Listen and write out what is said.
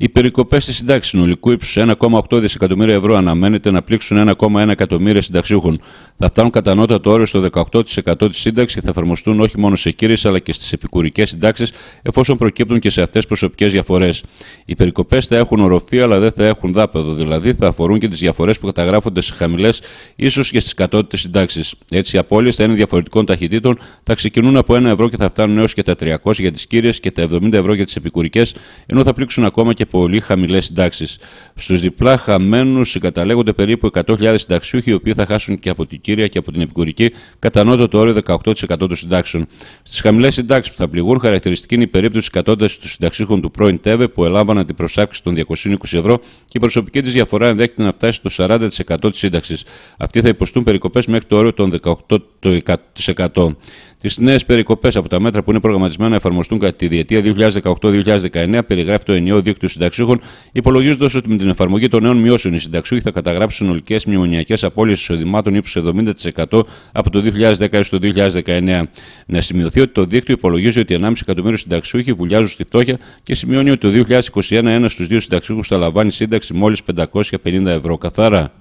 Οι περικοπές της συντάξης συνολικού ύψους 1,8 δισεκατομμύρια ευρώ αναμένεται να πλήξουν 1,1 εκατομμύρια συνταξιούχων. Θα φτάνουν κατά το όριο στο 18% της σύνταξης και θα εφαρμοστούν όχι μόνο σε κύριες αλλά και στις επικουρικές συντάξεις, εφόσον προκύπτουν και σε αυτές προσωπικές διαφορές. Οι περικοπές θα έχουν οροφή αλλά δεν θα έχουν δάπεδο, δηλαδή θα αφορούν και τις διαφορές που καταγράφονται σε χαμηλές, ίσως και στις κατώτερε συντάξεις. Έτσι, οι απώλειες θα είναι διαφορετικών ταχυτήτων, θα ξεκινούν από 1 ευρώ και θα φτάνουν έως και τα 300 για τις κύριες και τα 70 ευρώ για τις επικουρικές, ενώ θα πλήξουν ακόμα και πολύ χαμηλές συντάξεις. Στους διπλά χαμένους συγκαταλέγονται περίπου 100.000 συνταξιούχοι, οι οποίοι θα χάσουν και από την κύρια και από την επικουρική κατά το όριο 18% των συντάξεων. Στις χαμηλές συντάξεις που θα πληγούν, χαρακτηριστική είναι η περίπτωση κατώτα των συνταξίχων του πρώην ΤΕΒΕ που έλαβαν την προσάυξη των 220 ευρώ και η προσωπική της διαφορά ενδέχεται να φτάσει στο 40% της σύνταξης. Αυτοί θα υποστούν περικοπές μέχρι το όριο των 18%. Τις νέες περικοπές από τα μέτρα που είναι προγραμματισμένα να εφαρμοστούν κατά τη διετία 2018-2019 περιγράφει το ενιαίο δίκτυο συνταξιούχων, υπολογίζοντας ότι με την εφαρμογή των νέων μειώσεων οι συνταξιούχοι θα καταγράψουν ολικές μνημονιακές απώλειες εισοδημάτων ύψους 70% από το 2010 έως το 2019. Να σημειωθεί ότι το δίκτυο υπολογίζει ότι 1,5 εκατομμύριο συνταξιούχοι βουλιάζουν στη φτώχεια και σημειώνει ότι το 2021 ένα στους δύο συνταξιούχους θα λαμβάνει σύνταξη μόλις 550 ευρώ καθαρά.